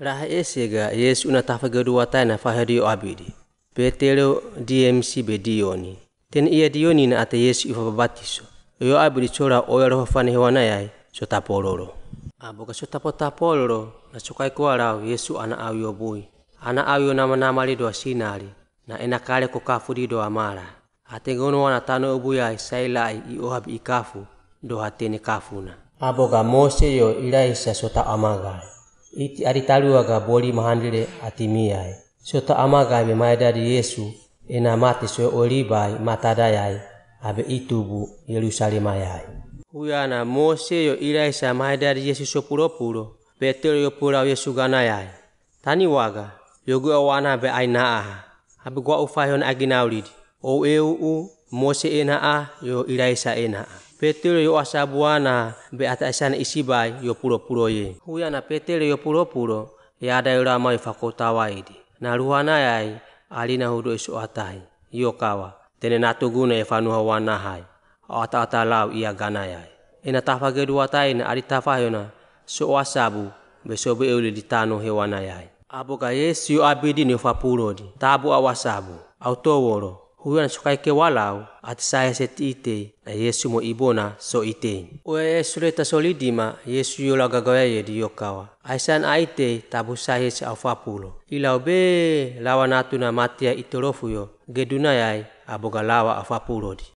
raha esega yesu una tafagadu watai na fahedio abidi petelo dmc be dioni ten iya dioni na ate yesu ifa babatiso yo abidi chora oya roho fane hewana yai so tapololo aboka so tapo na sokaikoarau kuarau yesu ana awio bui ana awio nama nama lido sinari na ena kale ko kafu mara amara atengono wana tano obu yai sailai i ohabi ikafu do hatene kafuna aboka mose yo ilaisa so ta iti alitaliwa ga boli mahandile atimiyaye soto amagabe maedadi yesu ena mati soe olibai matada yaye abe itubu yerusalema yaye huyana moseyo ilaisa maedadi yesu sopulopulo betelo yopulao yesu gana yaye taniwaga yogu awana be aina aha abe gwa ufayon aginaulidi o eu u mose ena a yo ilaisa ena a petero yo asabuana be atasan isiba yo puro puro ye huyana petero yo puro puro e ya da yura mai fakota waidi na ruhana yai ali na hudo isu atai yo kawa tene na tuguna e fanu hawana hai ata ata lau ia gana yai ina tafa ge dua tai na ari tafa yona so asabu be so be uli ditano hewana yai abo ka yesu abidi ni fapuro di tabu awasabu autoworo huyo anashuka yake walau atisayeset ite na yesu mo ibona so ite o yesu leta solidima yesu yo lagagawayedi yo kawa aisan aite tabusahes aufapulo ilau be lawa natu na matia itorofu yo gedunayai abogalawa aufapulodi